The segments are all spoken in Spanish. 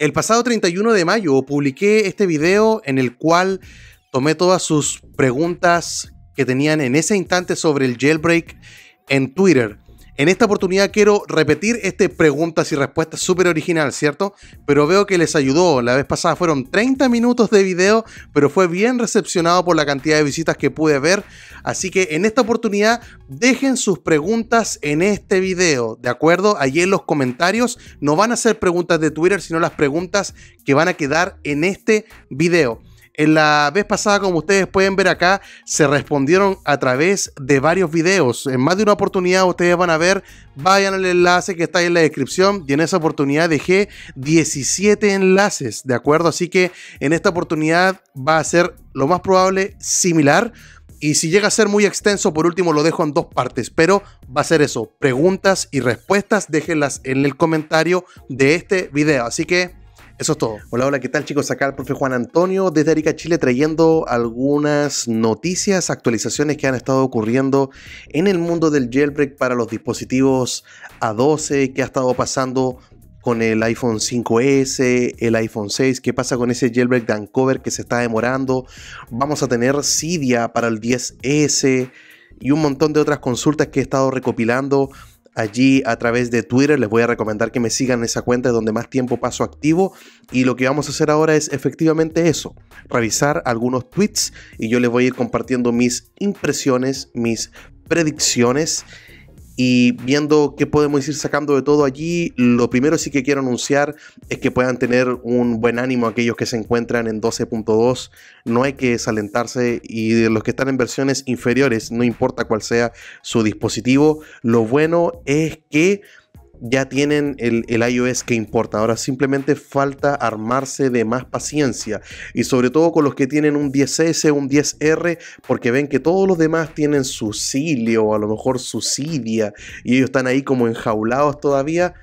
El pasado 31 de mayo publiqué este video en el cual tomé todas sus preguntas que tenían en ese instante sobre el jailbreak en Twitter. En esta oportunidad quiero repetir este preguntas y respuestas súper original, ¿cierto? Pero veo que les ayudó. La vez pasada fueron 30 minutos de video, pero fue bien recepcionado por la cantidad de visitas que pude ver. Así que en esta oportunidad dejen sus preguntas en este video, ¿de acuerdo? Allí en los comentarios no van a ser preguntas de Twitter, sino las preguntas que van a quedar en este video. En la vez pasada, como ustedes pueden ver acá, se respondieron a través de varios videos. En más de una oportunidad ustedes van a ver, vayan al enlace que está en la descripción y en esa oportunidad dejé 17 enlaces, ¿de acuerdo? Así que en esta oportunidad va a ser lo más probable similar. Y si llega a ser muy extenso, por último lo dejo en dos partes, pero va a ser eso. Preguntas y respuestas, déjenlas en el comentario de este video. Así que eso es todo. Hola, hola, ¿qué tal chicos? Acá el profe Juan Antonio desde Arica, Chile, trayendo algunas noticias, actualizaciones que han estado ocurriendo en el mundo del jailbreak para los dispositivos A12, que ha estado pasando con el iPhone 5S, el iPhone 6, qué pasa con ese jailbreak de Uncover que se está demorando. Vamos a tener Cydia para el 10S y un montón de otras consultas que he estado recopilando allí a través de Twitter. Les voy a recomendar que me sigan esa cuenta, donde más tiempo paso activo. Y lo que vamos a hacer ahora es efectivamente eso, revisar algunos tweets y yo les voy a ir compartiendo mis impresiones, mis predicciones y viendo qué podemos ir sacando de todo allí, lo primero sí que quiero anunciar es que puedan tener un buen ánimo aquellos que se encuentran en 12.2, no hay que desalentarse y de los que están en versiones inferiores, no importa cuál sea su dispositivo, lo bueno es que ya tienen el, iOS que importa. Ahora simplemente falta armarse de más paciencia. Y sobre todo con los que tienen un 10S, un 10R, porque ven que todos los demás tienen su cilio o a lo mejor su cidia. Y ellos están ahí como enjaulados todavía.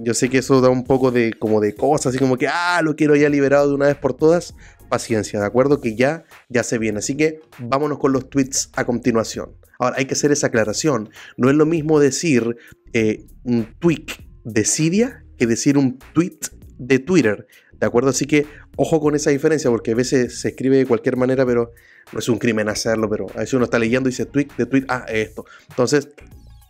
Yo sé que eso da un poco de como de cosas, así como que, ah, lo quiero ya liberado de una vez por todas. Paciencia, ¿de acuerdo? Que ya, ya se viene. Así que vámonos con los tweets a continuación. Ahora, hay que hacer esa aclaración. No es lo mismo decir eh, un tweet de Siria que decir un tweet de Twitter. ¿De acuerdo? Así que ojo con esa diferencia, porque a veces se escribe de cualquier manera, pero no es un crimen hacerlo, pero a veces uno está leyendo y dice tweet de tweet, ah, esto. Entonces,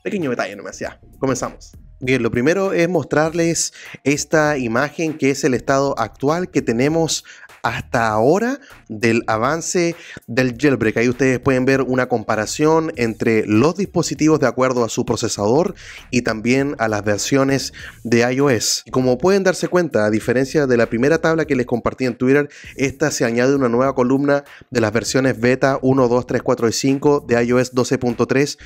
pequeño detalle nomás, ya, comenzamos. Bien, lo primero es mostrarles esta imagen que es el estado actual que tenemos hasta ahora del avance del jailbreak. Ahí ustedes pueden ver una comparación entre los dispositivos de acuerdo a su procesador y también a las versiones de iOS. como pueden darse cuenta, a diferencia de la primera tabla que les compartí en Twitter, esta se añade una nueva columna de las versiones beta 1, 2, 3, 4 y 5 de iOS 12.3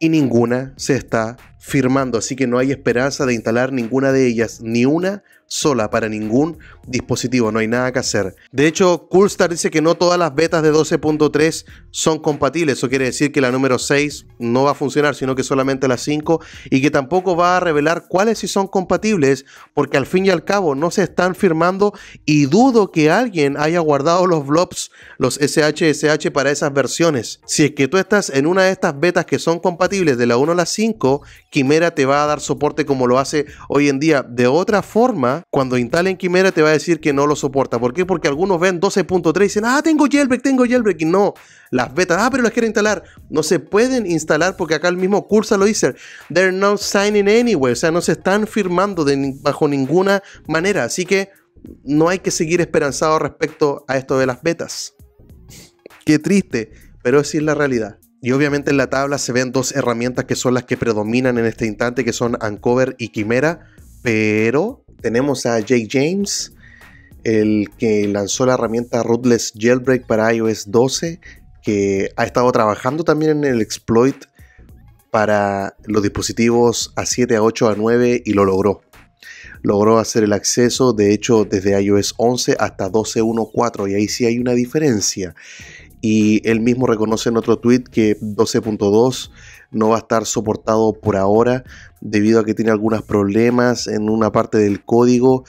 y ninguna se está firmando, así que no hay esperanza de instalar ninguna de ellas, ni una sola para ningún dispositivo, no hay nada que hacer. De hecho, Coolstar dice que no todas las betas de 12.3 son compatibles, eso quiere decir que la número 6 no va a funcionar, sino que solamente la 5 y que tampoco va a revelar cuáles si son compatibles, porque al fin y al cabo no se están firmando y dudo que alguien haya guardado los blobs, los SHSH para esas versiones. Si es que tú estás en una de estas betas que son compatibles de la 1 a la 5, Quimera te va a dar soporte como lo hace hoy en día. De otra forma, cuando instalen Quimera te va a decir que no lo soporta. ¿Por qué? Porque algunos ven 12.3 y dicen, ah, tengo jailbreak, tengo jailbreak. Y no, las betas, ah, pero las quiero instalar. No se pueden instalar porque acá el mismo Cursa lo dice. They're not signing anywhere. O sea, no se están firmando de, bajo ninguna manera. Así que no hay que seguir esperanzado respecto a esto de las betas. Qué triste, pero así es la realidad. Y obviamente en la tabla se ven dos herramientas que son las que predominan en este instante, que son Uncover y Quimera. Pero tenemos a Jake James, el que lanzó la herramienta Rootless Jailbreak para iOS 12, que ha estado trabajando también en el exploit para los dispositivos A7, A8, A9 y lo logró. Logró hacer el acceso, de hecho, desde iOS 11 hasta 12.1.4 y ahí sí hay una diferencia y él mismo reconoce en otro tweet que 12.2 no va a estar soportado por ahora debido a que tiene algunos problemas en una parte del código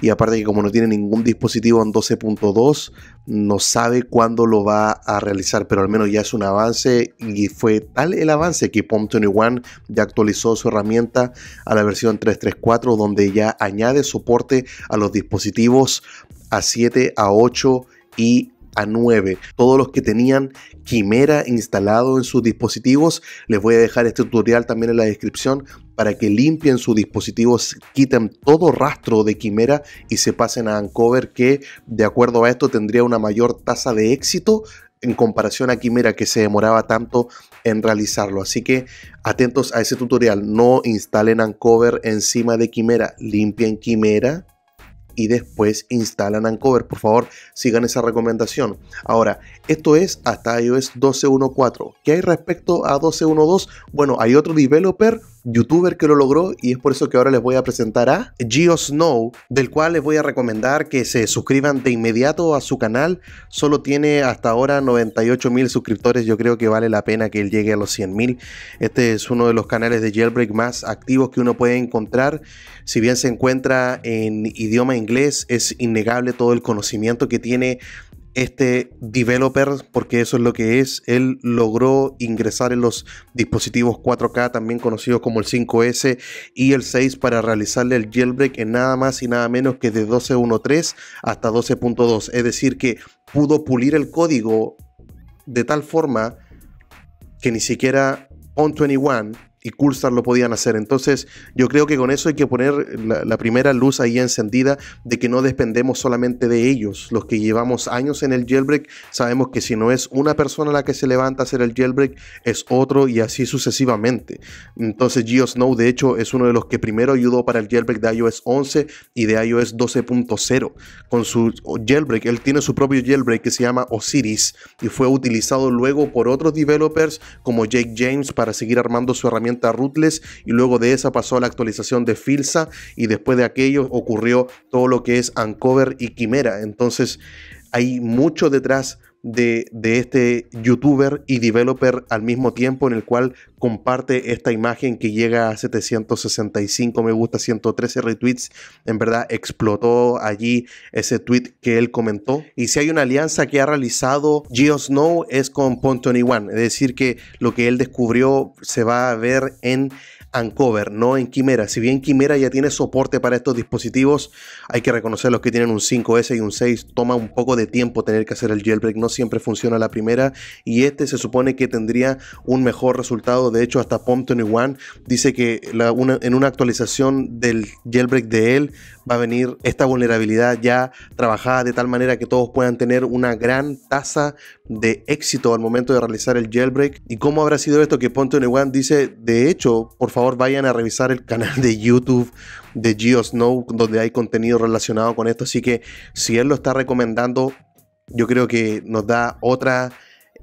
y aparte que como no tiene ningún dispositivo en 12.2 no sabe cuándo lo va a realizar pero al menos ya es un avance y fue tal el avance que POM21 ya actualizó su herramienta a la versión 3.3.4 donde ya añade soporte a los dispositivos A7, A8 y a 9. Todos los que tenían Quimera instalado en sus dispositivos, les voy a dejar este tutorial también en la descripción para que limpien sus dispositivos, quiten todo rastro de Quimera y se pasen a Ancover que de acuerdo a esto tendría una mayor tasa de éxito en comparación a Quimera que se demoraba tanto en realizarlo. Así que atentos a ese tutorial, no instalen Ancover encima de Quimera, limpien Quimera y después instalan Ancover. Por favor, sigan esa recomendación. Ahora, esto es hasta iOS 12.1.4. ¿Qué hay respecto a 12.1.2? Bueno, hay otro developer youtuber que lo logró y es por eso que ahora les voy a presentar a Geosnow Snow, del cual les voy a recomendar que se suscriban de inmediato a su canal. Solo tiene hasta ahora 98 mil suscriptores. Yo creo que vale la pena que él llegue a los 100.000 mil. Este es uno de los canales de Jailbreak más activos que uno puede encontrar. Si bien se encuentra en idioma inglés, es innegable todo el conocimiento que tiene este developer, porque eso es lo que es, él logró ingresar en los dispositivos 4K, también conocidos como el 5S y el 6, para realizarle el jailbreak en nada más y nada menos que de 12.1.3 hasta 12.2. Es decir, que pudo pulir el código de tal forma que ni siquiera On21 y Coolstar lo podían hacer. Entonces, yo creo que con eso hay que poner la, primera luz ahí encendida de que no dependemos solamente de ellos. Los que llevamos años en el jailbreak sabemos que si no es una persona la que se levanta a hacer el jailbreak, es otro y así sucesivamente. Entonces, Geosnow de hecho, es uno de los que primero ayudó para el jailbreak de iOS 11 y de iOS 12.0. Con su jailbreak, él tiene su propio jailbreak que se llama Osiris y fue utilizado luego por otros developers como Jake James para seguir armando su herramienta Rutles y luego de esa pasó a la actualización de Filsa y después de aquello ocurrió todo lo que es Ancover y Quimera. Entonces hay mucho detrás de, este youtuber y developer al mismo tiempo en el cual comparte esta imagen que llega a 765 me gusta, 113 retweets. En verdad explotó allí ese tweet que él comentó. Y si hay una alianza que ha realizado Geosnow es con pontonewan One. es decir que lo que él descubrió se va a ver en Ancover, no en Quimera. Si bien Quimera ya tiene soporte para estos dispositivos, hay que reconocer los que tienen un 5S y un 6 toma un poco de tiempo tener que hacer el jailbreak, no siempre funciona la primera y este se supone que tendría un mejor resultado, de hecho hasta pom one dice que la, en una actualización del jailbreak de él va a venir esta vulnerabilidad ya trabajada de tal manera que todos puedan tener una gran tasa de éxito al momento de realizar el jailbreak. ¿Y cómo habrá sido esto que Ponte One dice, de hecho, por favor vayan a revisar el canal de YouTube de GeoSnow, donde hay contenido relacionado con esto. Así que si él lo está recomendando, yo creo que nos da otra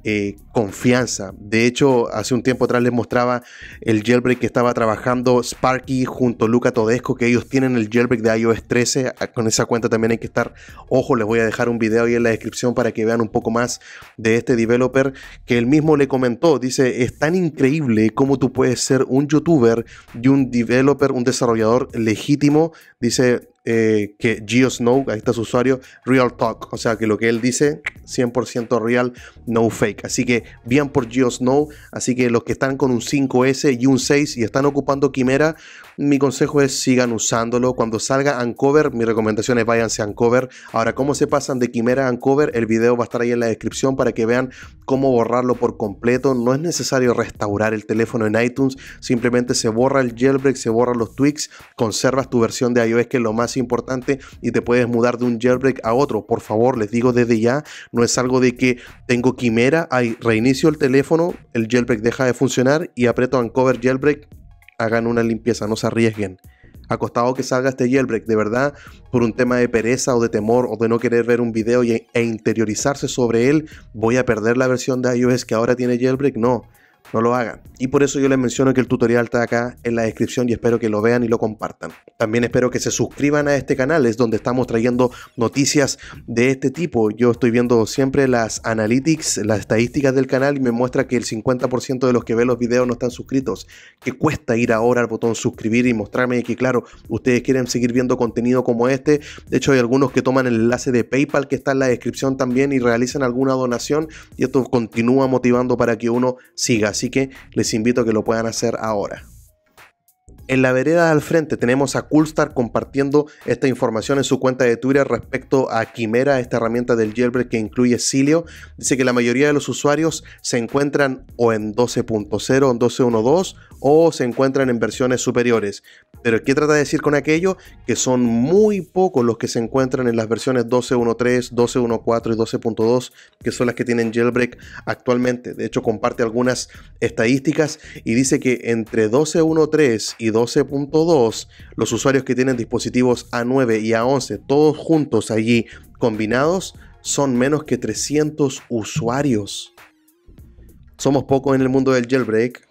eh, confianza. De hecho, hace un tiempo atrás les mostraba el jailbreak que estaba trabajando Sparky junto a Luca Todesco, que ellos tienen el jailbreak de iOS 13. Ah, con esa cuenta también hay que estar, ojo, les voy a dejar un video ahí en la descripción para que vean un poco más de este developer que él mismo le comentó. Dice, es tan increíble como tú puedes ser un youtuber y un developer, un desarrollador legítimo. Dice, eh, que Geosnow, Snow, ahí está su usuario, Real Talk. O sea que lo que él dice, 100% real, no fake. Así que bien por GeoSnow. Snow. Así que los que están con un 5S y un 6 y están ocupando Quimera, mi consejo es sigan usándolo. Cuando salga Uncover, mi recomendación es váyanse a Uncover. Ahora, ¿cómo se pasan de Quimera a Uncover? El video va a estar ahí en la descripción para que vean cómo borrarlo por completo. No es necesario restaurar el teléfono en iTunes, simplemente se borra el jailbreak, se borran los tweaks, conservas tu versión de iOS, que es lo más importante, y te puedes mudar de un jailbreak a otro. Por favor, les digo desde ya, no es algo de que tengo Quimera, reinicio el teléfono, el jailbreak deja de funcionar y aprieto Uncover Jailbreak hagan una limpieza, no se arriesguen. Acostado que salga este jailbreak, de verdad, por un tema de pereza o de temor o de no querer ver un video e interiorizarse sobre él, voy a perder la versión de iOS que ahora tiene jailbreak. No, no lo hagan. Y por eso yo les menciono que el tutorial está acá en la descripción y espero que lo vean y lo compartan. También espero que se suscriban a este canal, es donde estamos trayendo noticias de este tipo. Yo estoy viendo siempre las analytics, las estadísticas del canal y me muestra que el 50% de los que ven los videos no están suscritos. Que cuesta ir ahora al botón suscribir y mostrarme que, claro, ustedes quieren seguir viendo contenido como este. De hecho, hay algunos que toman el enlace de PayPal que está en la descripción también y realizan alguna donación y esto continúa motivando para que uno siga así que les invito a que lo puedan hacer ahora. En la vereda al frente tenemos a Coolstar compartiendo esta información en su cuenta de Twitter respecto a Quimera, esta herramienta del jailbreak que incluye Cilio. Dice que la mayoría de los usuarios se encuentran o en 12.0, en 12.1.2 o se encuentran en versiones superiores. Pero ¿qué trata de decir con aquello? Que son muy pocos los que se encuentran en las versiones 12.1.3, 12.1.4 y 12.2, que son las que tienen jailbreak actualmente. De hecho, comparte algunas estadísticas y dice que entre 12.1.3 y 12.2, los usuarios que tienen dispositivos A9 y A11, todos juntos allí combinados, son menos que 300 usuarios. Somos pocos en el mundo del jailbreak,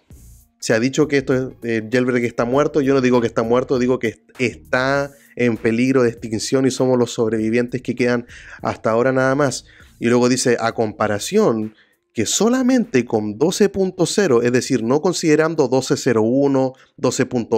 se ha dicho que esto es, eh, está muerto. Yo no digo que está muerto, digo que está en peligro de extinción y somos los sobrevivientes que quedan hasta ahora nada más. Y luego dice, a comparación que solamente con 12.0, es decir, no considerando 12.01, 12.1,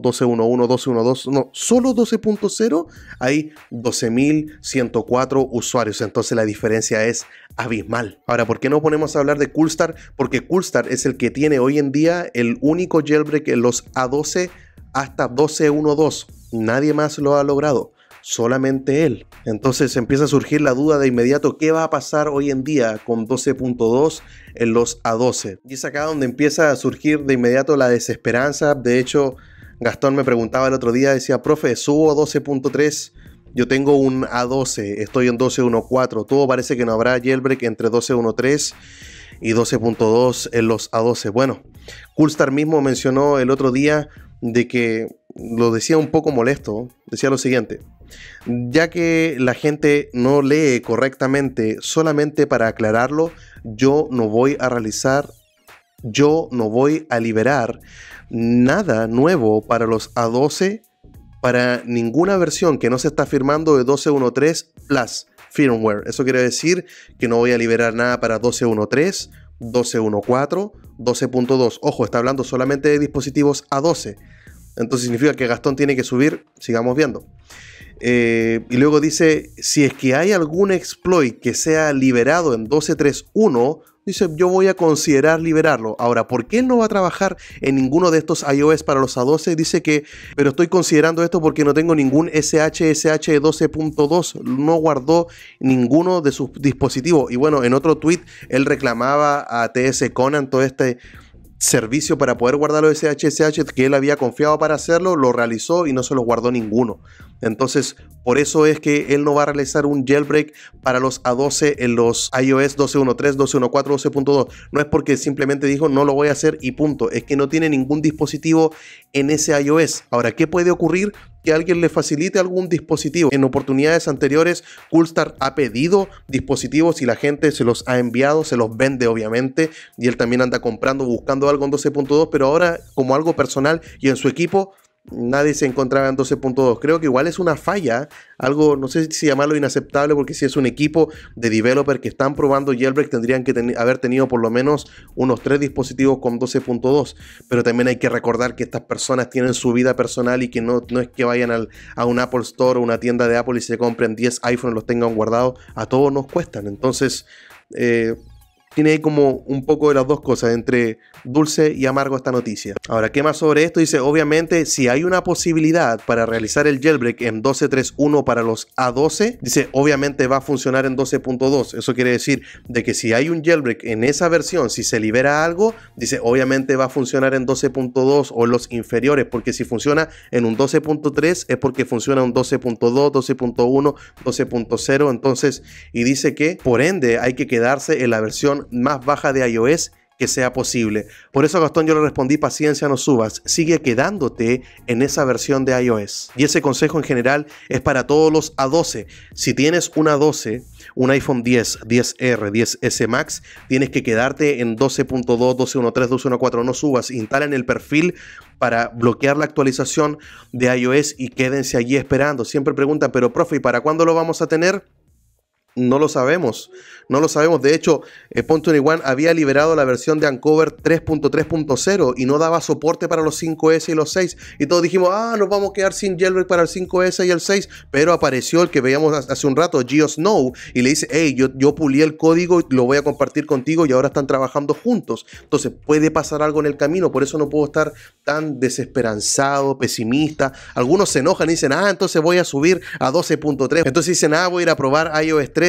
12.11, 12.12, no, solo 12.0, hay 12.104 usuarios. Entonces la diferencia es abismal. Ahora, ¿por qué no ponemos a hablar de Coolstar? Porque Coolstar es el que tiene hoy en día el único jailbreak en los A12 hasta 12.1.2. Nadie más lo ha logrado solamente él. Entonces empieza a surgir la duda de inmediato, ¿qué va a pasar hoy en día con 12.2 en los A12? Y es acá donde empieza a surgir de inmediato la desesperanza. De hecho, Gastón me preguntaba el otro día, decía, profe, subo 12.3. Yo tengo un A12, estoy en 12.1.4. Todo parece que no habrá jailbreak entre 12.1.3 y 12.2 en los A12. Bueno, Coolstar mismo mencionó el otro día de que lo decía un poco molesto. Decía lo siguiente: ya que la gente no lee correctamente, solamente para aclararlo, yo no voy a realizar, yo no voy a liberar nada nuevo para los A12, para ninguna versión que no se está firmando de 12.1.3 Plus Firmware. Eso quiere decir que no voy a liberar nada para 12.1.3, 12.1.4, 12.2. Ojo, está hablando solamente de dispositivos A12. Entonces significa que Gastón tiene que subir, sigamos viendo. Eh, y luego dice, si es que hay algún exploit que sea liberado en 12.3.1, dice, yo voy a considerar liberarlo. Ahora, ¿por qué no va a trabajar en ninguno de estos iOS para los A12? Dice que, pero estoy considerando esto porque no tengo ningún SHSH 12.2, no guardó ninguno de sus dispositivos. Y bueno, en otro tweet, él reclamaba a TS Conan todo este servicio para poder guardar los SHSH que él había confiado para hacerlo, lo realizó y no se los guardó ninguno. Entonces, por eso es que él no va a realizar un jailbreak para los A12 en los iOS 12.1.3, 12.1.4, 12.2. No es porque simplemente dijo no lo voy a hacer y punto. Es que no tiene ningún dispositivo en ese iOS. Ahora, ¿qué puede ocurrir? que alguien le facilite algún dispositivo. En oportunidades anteriores, Coolstar ha pedido dispositivos y la gente se los ha enviado, se los vende obviamente, y él también anda comprando, buscando algo en 12.2, pero ahora como algo personal y en su equipo, nadie se encontraba en 12.2. Creo que igual es una falla, algo, no sé si llamarlo inaceptable, porque si es un equipo de developer que están probando jailbreak, tendrían que haber tenido por lo menos unos tres dispositivos con 12.2. Pero también hay que recordar que estas personas tienen su vida personal y que no, no es que vayan a un Apple Store o una tienda de Apple y se compren 10 iPhones, los tengan guardados. A todos nos cuestan. Entonces, eh, tiene como un poco de las dos cosas, entre dulce y amargo esta noticia. Ahora, ¿qué más sobre esto? Dice, obviamente, si hay una posibilidad para realizar el jailbreak en 12.3.1 para los A12, dice, obviamente va a funcionar en 12.2. Eso quiere decir de que si hay un jailbreak en esa versión, si se libera algo, dice, obviamente va a funcionar en 12.2 o los inferiores, porque si funciona en un 12.3 es porque funciona en 12.2, 12.1, 12.0, entonces, y dice que, por ende, hay que quedarse en la versión más baja de iOS que sea posible. Por eso Gastón yo le respondí, paciencia, no subas, sigue quedándote en esa versión de iOS. Y ese consejo en general es para todos los A12. Si tienes un A12, un iPhone 10, 10R, 10S Max, tienes que quedarte en 12.2, 12.13, 12.14, no subas, en el perfil para bloquear la actualización de iOS y quédense allí esperando. Siempre preguntan, pero profe, ¿y para cuándo lo vamos a tener? No lo sabemos, no lo sabemos. De hecho, eh, Ponto 21 había liberado la versión de Uncover 3.3.0 y no daba soporte para los 5S y los 6. Y todos dijimos, ah, nos vamos a quedar sin jailbreak para el 5S y el 6. Pero apareció el que veíamos hace un rato, GeoSnow, y le dice, hey, yo, yo pulí el código, lo voy a compartir contigo y ahora están trabajando juntos. Entonces puede pasar algo en el camino, por eso no puedo estar tan desesperanzado, pesimista. Algunos se enojan y dicen, ah, entonces voy a subir a 12.3. Entonces dicen, ah, voy a ir a probar iOS 3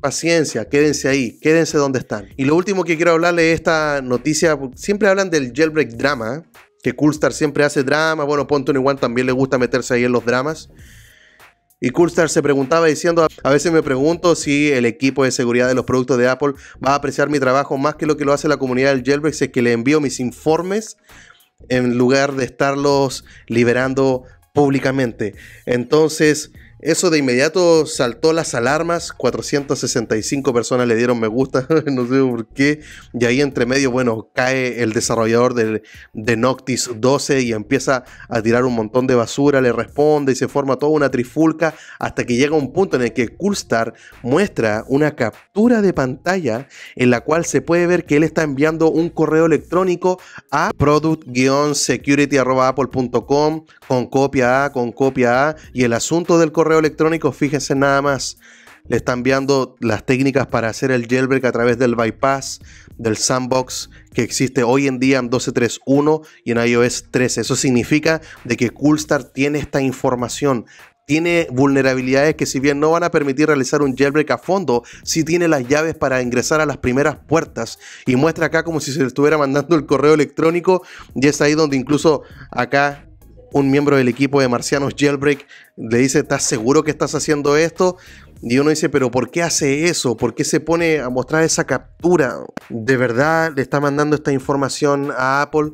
paciencia, quédense ahí, quédense donde están. Y lo último que quiero hablarle de esta noticia, siempre hablan del jailbreak drama, ¿eh? que Coolstar siempre hace drama, bueno, Ponton igual también le gusta meterse ahí en los dramas. Y Coolstar se preguntaba diciendo, a veces me pregunto si el equipo de seguridad de los productos de Apple va a apreciar mi trabajo más que lo que lo hace la comunidad del jailbreak, es que le envío mis informes en lugar de estarlos liberando públicamente. Entonces, eso de inmediato saltó las alarmas, 465 personas le dieron me gusta, no sé por qué, y ahí entre medio, bueno, cae el desarrollador de Noctis 12 y empieza a tirar un montón de basura, le responde y se forma toda una trifulca hasta que llega un punto en el que Coolstar muestra una captura de pantalla en la cual se puede ver que él está enviando un correo electrónico a product-security.apple.com con copia A, con copia A, y el asunto del correo electrónico, fíjense nada más, le están viendo las técnicas para hacer el jailbreak a través del bypass, del sandbox que existe hoy en día en 12.3.1 y en iOS 13. Eso significa de que Coolstar tiene esta información, tiene vulnerabilidades que si bien no van a permitir realizar un jailbreak a fondo, si tiene las llaves para ingresar a las primeras puertas y muestra acá como si se estuviera mandando el correo electrónico y es ahí donde incluso acá un miembro del equipo de Marcianos Jailbreak le dice, ¿estás seguro que estás haciendo esto? Y uno dice, pero ¿por qué hace eso? ¿Por qué se pone a mostrar esa captura? ¿De verdad le está mandando esta información a Apple?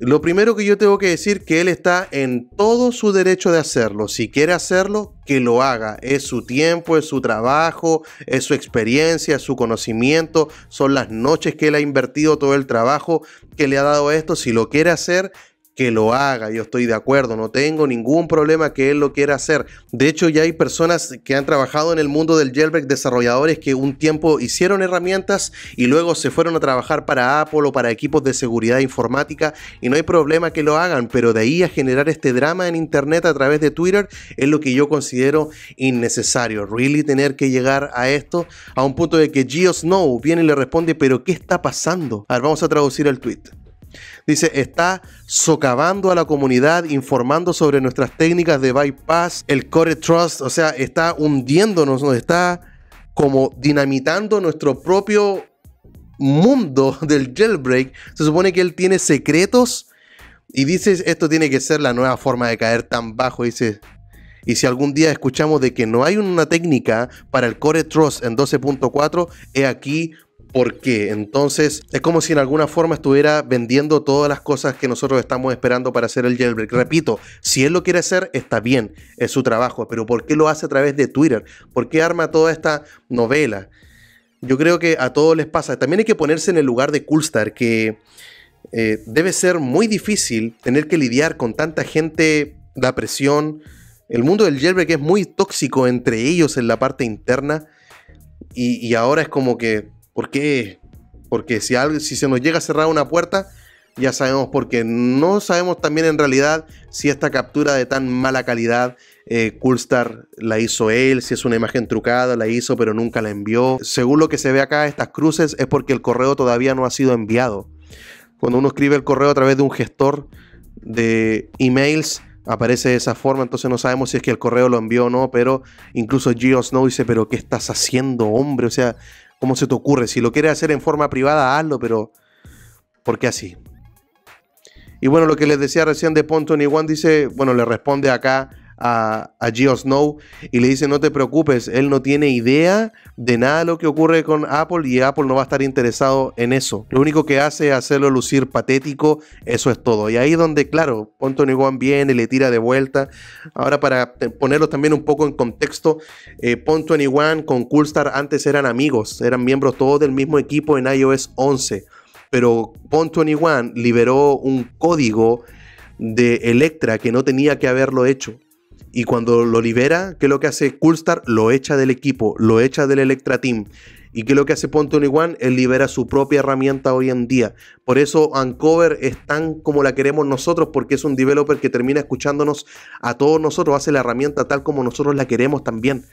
Lo primero que yo tengo que decir que él está en todo su derecho de hacerlo. Si quiere hacerlo, que lo haga. Es su tiempo, es su trabajo, es su experiencia, es su conocimiento, son las noches que él ha invertido todo el trabajo que le ha dado esto. Si lo quiere hacer, que lo haga, yo estoy de acuerdo, no tengo ningún problema que él lo quiera hacer. De hecho, ya hay personas que han trabajado en el mundo del jailbreak, desarrolladores que un tiempo hicieron herramientas y luego se fueron a trabajar para Apple o para equipos de seguridad informática y no hay problema que lo hagan, pero de ahí a generar este drama en Internet a través de Twitter es lo que yo considero innecesario. Really tener que llegar a esto, a un punto de que Geosnow Snow viene y le responde, pero ¿qué está pasando? A ver, vamos a traducir el tweet. Dice, está socavando a la comunidad, informando sobre nuestras técnicas de bypass, el core trust, o sea, está hundiéndonos, nos está como dinamitando nuestro propio mundo del jailbreak. Se supone que él tiene secretos y dice, esto tiene que ser la nueva forma de caer tan bajo, dice. Y si algún día escuchamos de que no hay una técnica para el Core Trust en 12.4, he aquí por qué. Entonces, es como si en alguna forma estuviera vendiendo todas las cosas que nosotros estamos esperando para hacer el jailbreak. Repito, si él lo quiere hacer, está bien, es su trabajo, pero ¿por qué lo hace a través de Twitter? ¿Por qué arma toda esta novela? Yo creo que a todos les pasa. También hay que ponerse en el lugar de Coolstar, que eh, debe ser muy difícil tener que lidiar con tanta gente, la presión. El mundo del jailbreak es muy tóxico entre ellos en la parte interna. y, ahora es como que ¿Por qué? Porque si, si se nos llega a cerrar una puerta, ya sabemos porque no sabemos también en realidad si esta captura de tan mala calidad eh, Coolstar la hizo él, si es una imagen trucada, la hizo pero nunca la envió. Según lo que se ve acá, estas cruces es porque el correo todavía no ha sido enviado. Cuando uno escribe el correo a través de un gestor de emails, aparece de esa forma, entonces no sabemos si es que el correo lo envió o no, pero incluso Geo no dice, pero ¿qué estás haciendo, hombre? O sea, ¿Cómo se te ocurre? Si lo quieres hacer en forma privada, hazlo, pero ¿por qué así? Y bueno, lo que les decía recién de Ponto y Juan dice, bueno, le responde acá a, a Snow y le dice, no te preocupes, él no tiene idea de nada de lo que ocurre con Apple y Apple no va a estar interesado en eso. Lo único que hace es hacerlo lucir patético, eso es todo. Y ahí es donde, claro, pon 21 viene, y le tira de vuelta. Ahora para ponerlo también un poco en contexto, eh, 21 con Coolstar antes eran amigos, eran miembros todos del mismo equipo en iOS 11, pero pon 21 liberó un código de Electra que no tenía que haberlo hecho. Y cuando lo libera, ¿qué es lo que hace Coolstar? Lo echa del equipo, lo echa del Electra Team. ¿Y qué es lo que hace Ponte One? Él libera su propia herramienta hoy en día. Por eso Uncover es tan como la queremos nosotros, porque es un developer que termina escuchándonos a todos nosotros, hace la herramienta tal como nosotros la queremos también.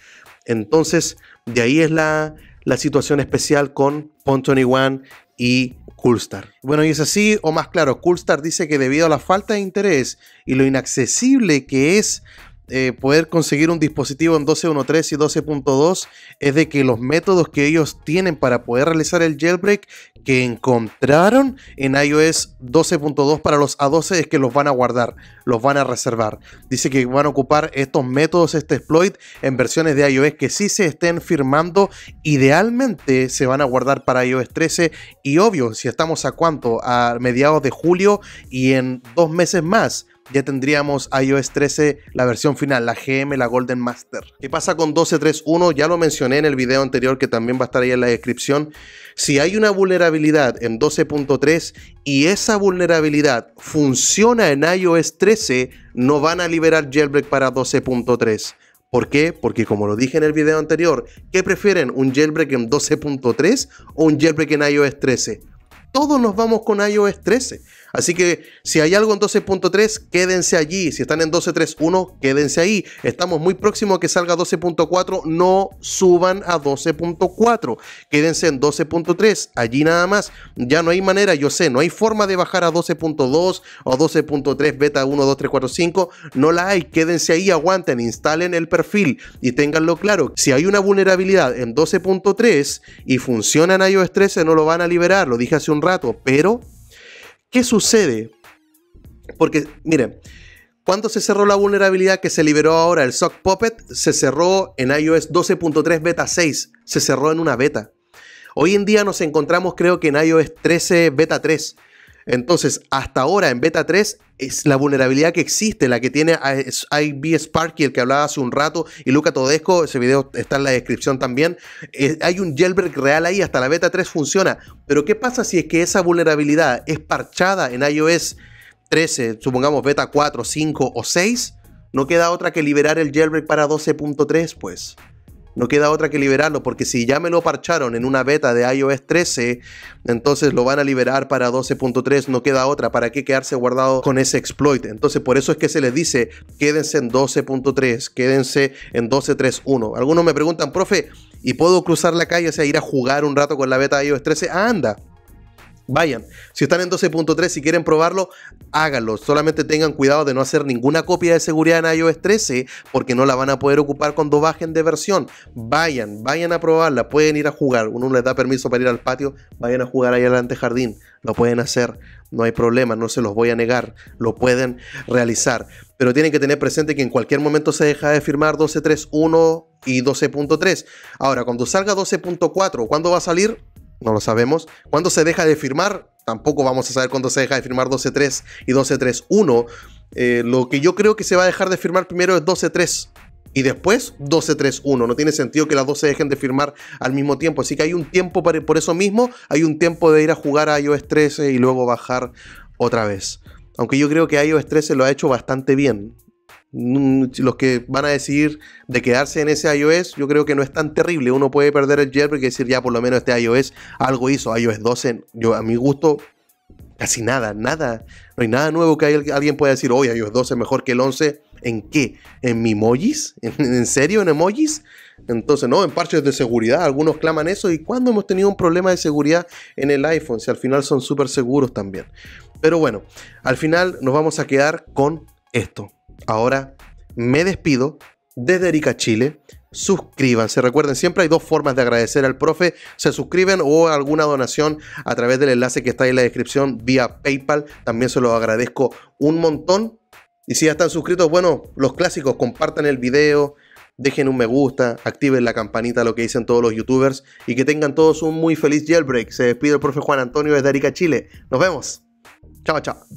Entonces, de ahí es la, situación especial con Ponte One y Coolstar. Bueno, y es así, o más claro, Coolstar dice que debido a la falta de interés y lo inaccesible que es eh, poder conseguir un dispositivo en 12.1.3 y 12.2 es de que los métodos que ellos tienen para poder realizar el jailbreak que encontraron en iOS 12.2 para los A12 es que los van a guardar, los van a reservar. Dice que van a ocupar estos métodos, este exploit, en versiones de iOS que si se estén firmando. Idealmente se van a guardar para iOS 13 y obvio, si estamos a cuánto, a mediados de julio y en dos meses más ya tendríamos iOS 13, la versión final, la GM, la Golden Master. ¿Qué pasa con 12.3.1? Ya lo mencioné en el video anterior que también va a estar ahí en la descripción. Si hay una vulnerabilidad en 12.3 y esa vulnerabilidad funciona en iOS 13, no van a liberar jailbreak para 12.3. ¿Por qué? Porque como lo dije en el video anterior, ¿qué prefieren? ¿Un jailbreak en 12.3 o un jailbreak en iOS 13? Todos nos vamos con iOS 13. Así que si hay algo en 12.3, quédense allí. Si están en 12.3.1, quédense ahí. Estamos muy próximos a que salga 12.4. No suban a 12.4. Quédense en 12.3. Allí nada más. Ya no hay manera, yo sé, no hay forma de bajar a 12.2 o 12.3 beta 1, 2, 3, 4, 5. No la hay. Quédense ahí, aguanten, instalen el perfil y tenganlo claro. Si hay una vulnerabilidad en 12.3 y funciona en iOS 13, no lo van a liberar. Lo dije hace un rato, pero ¿Qué sucede? Porque, miren, cuando se cerró la vulnerabilidad que se liberó ahora el Sock Puppet, se cerró en iOS 12.3 beta 6, se cerró en una beta. Hoy en día nos encontramos creo que en iOS 13 beta 3 entonces, hasta ahora en beta 3 es la vulnerabilidad que existe, la que tiene IB e, e Sparky, el que hablaba hace un rato, y Luca Todesco, ese video está en la descripción también. Eh, hay un jailbreak real ahí, hasta la beta 3 funciona. Pero ¿qué pasa si es que esa vulnerabilidad es parchada en iOS 13, supongamos beta 4, 5 o 6? No queda otra que liberar el jailbreak para 12.3, pues. No queda otra que liberarlo, porque si ya me lo parcharon en una beta de iOS 13, entonces lo van a liberar para 12.3, no queda otra. ¿Para qué quedarse guardado con ese exploit? Entonces, por eso es que se les dice, quédense en 12.3, quédense en 12.3.1. Algunos me preguntan, profe, ¿y puedo cruzar la calle, o sea, ir a jugar un rato con la beta de iOS 13? Ah, anda. Vayan. Si están en 12.3 y si quieren probarlo, háganlo. Solamente tengan cuidado de no hacer ninguna copia de seguridad en iOS 13 porque no la van a poder ocupar cuando bajen de versión. Vayan, vayan a probarla. Pueden ir a jugar. Uno les da permiso para ir al patio. Vayan a jugar ahí al jardín. Lo pueden hacer. No hay problema. No se los voy a negar. Lo pueden realizar. Pero tienen que tener presente que en cualquier momento se deja de firmar 12.3.1 y 12.3. Ahora, cuando salga 12.4, ¿cuándo va a salir? no lo sabemos. ¿Cuándo se deja de firmar? Tampoco vamos a saber cuándo se deja de firmar 12.3 y 12.3.1. Eh, lo que yo creo que se va a dejar de firmar primero es 12.3 y después 12.3.1. No tiene sentido que las dos se dejen de firmar al mismo tiempo. Así que hay un tiempo para, por eso mismo, hay un tiempo de ir a jugar a iOS 13 y luego bajar otra vez. Aunque yo creo que iOS 13 lo ha hecho bastante bien. Mm, los que van a decidir de quedarse en ese iOS, yo creo que no es tan terrible. Uno puede perder el jailbreak y decir, ya por lo menos este iOS algo hizo. iOS 12, yo a mi gusto, casi nada, nada. No hay nada nuevo que alguien pueda decir, hoy iOS 12 mejor que el 11. ¿En qué? ¿En mi emojis ¿En serio? ¿En emojis? Entonces, no, en parches de seguridad. Algunos claman eso. ¿Y cuándo hemos tenido un problema de seguridad en el iPhone? Si al final son súper seguros también. Pero bueno, al final nos vamos a quedar con esto. Ahora me despido desde Arica, Chile. Suscríbanse. Recuerden, siempre hay dos formas de agradecer al profe. Se suscriben o alguna donación a través del enlace que está en la descripción vía PayPal. También se los agradezco un montón. Y si ya están suscritos, bueno, los clásicos, compartan el video, dejen un me gusta, activen la campanita, lo que dicen todos los youtubers. Y que tengan todos un muy feliz jailbreak. Se despide el profe Juan Antonio desde Arica, Chile. Nos vemos. Chao, chao.